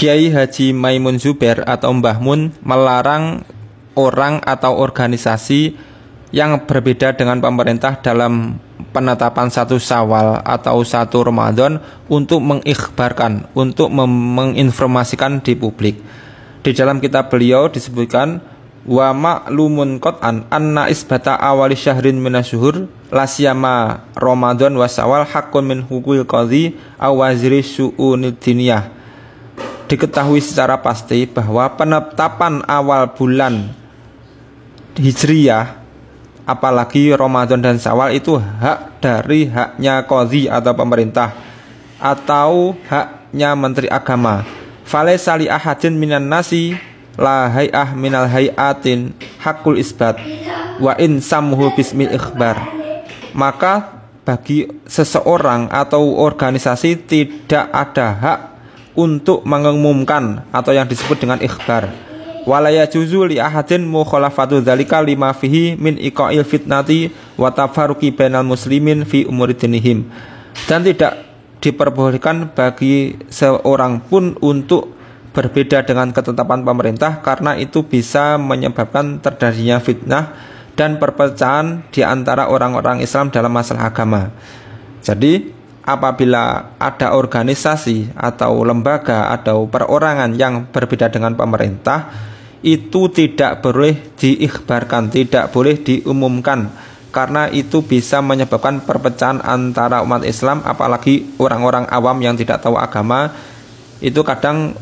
Kiai Haji Maimun Zuber atau Mbah Mun melarang orang atau organisasi yang berbeda dengan pemerintah dalam penetapan satu sawal atau satu Ramadan untuk mengikhbarkan, untuk menginformasikan di publik. Di dalam kitab beliau disebutkan wa ma'lumun qat'an anna isbata awali syahrin minasuhur lasyama Ramadan wa sawal hakun min hukul qadhi awazri su'unid diniyah diketahui secara pasti bahwa penetapan awal bulan Hijriyah apalagi Ramadan dan Sawal itu hak dari haknya kozi atau pemerintah atau haknya menteri agama. Fale sali ahadin minan nasi la hay'ah minal hay'atin hakul isbat wa in samhu bismil ikhbar. Maka bagi seseorang atau organisasi tidak ada hak untuk mengumumkan atau yang disebut dengan ikhbar. Walaya juzu li ahadin mukhalafatu dzalika lima fihi min iqa'il fitnati wa tafaruqi bainal muslimin fi umuri dinihim. Dan tidak diperbolehkan bagi seorang pun untuk berbeda dengan ketetapan pemerintah karena itu bisa menyebabkan terjadinya fitnah dan perpecahan di antara orang-orang Islam dalam masalah agama. Jadi apabila ada organisasi atau lembaga atau perorangan yang berbeda dengan pemerintah itu tidak boleh diikhbarkan, tidak boleh diumumkan karena itu bisa menyebabkan perpecahan antara umat Islam apalagi orang-orang awam yang tidak tahu agama itu kadang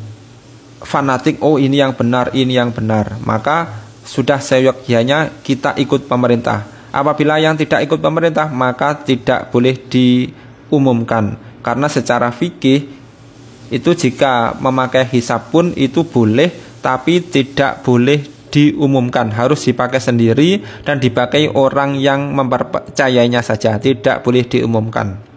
fanatik oh ini yang benar ini yang benar maka sudah seyogianya kita ikut pemerintah apabila yang tidak ikut pemerintah maka tidak boleh di umumkan karena secara fikih itu jika memakai hisap pun itu boleh tapi tidak boleh diumumkan harus dipakai sendiri dan dipakai orang yang mempercayainya saja tidak boleh diumumkan